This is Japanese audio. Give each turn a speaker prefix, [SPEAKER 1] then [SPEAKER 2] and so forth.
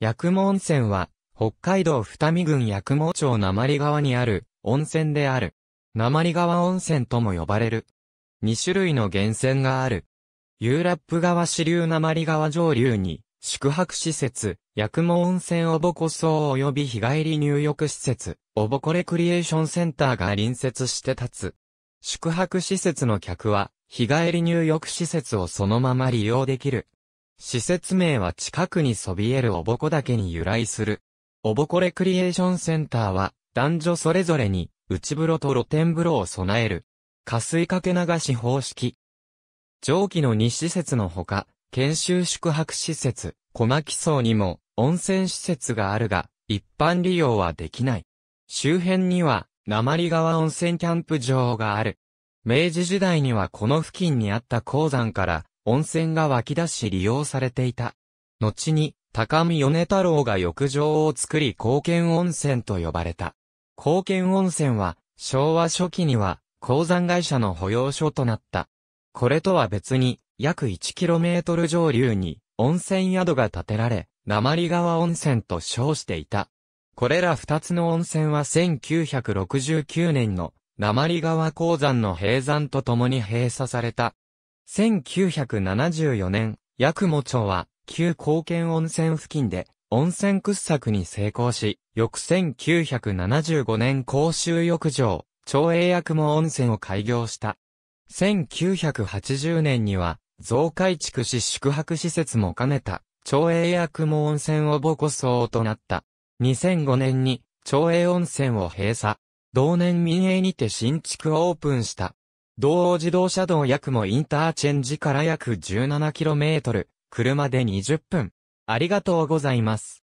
[SPEAKER 1] 八雲温泉は、北海道二見郡八雲町鉛川にある温泉である。鉛川温泉とも呼ばれる。二種類の源泉がある。ユーラップ川支流鉛川上流に、宿泊施設、八雲温泉おぼこ荘及び日帰り入浴施設、おぼこレクリエーションセンターが隣接して立つ。宿泊施設の客は、日帰り入浴施設をそのまま利用できる。施設名は近くにそびえるおぼこだけに由来する。おぼこレクリエーションセンターは、男女それぞれに、内風呂と露天風呂を備える。下水かけ流し方式。蒸気の2施設のほか、研修宿泊施設、小牧荘にも、温泉施設があるが、一般利用はできない。周辺には、鉛川温泉キャンプ場がある。明治時代にはこの付近にあった鉱山から、温泉が湧き出し利用されていた。後に、高見米太郎が浴場を作り高見温泉と呼ばれた。高見温泉は、昭和初期には、鉱山会社の保養所となった。これとは別に、約 1km 上流に、温泉宿が建てられ、鉛川温泉と称していた。これら二つの温泉は1969年の、鉛川鉱山の閉山とともに閉鎖された。1974年、八雲町は、旧高献温泉付近で、温泉掘削に成功し、翌1975年公衆浴場、町営八雲温泉を開業した。1980年には、増改築し宿泊施設も兼ねた、町営八雲温泉を母そ層となった。2005年に、町営温泉を閉鎖。同年民営にて新築オープンした。道央自動車道約もインターチェンジから約 17km、車で20分。ありがとうございます。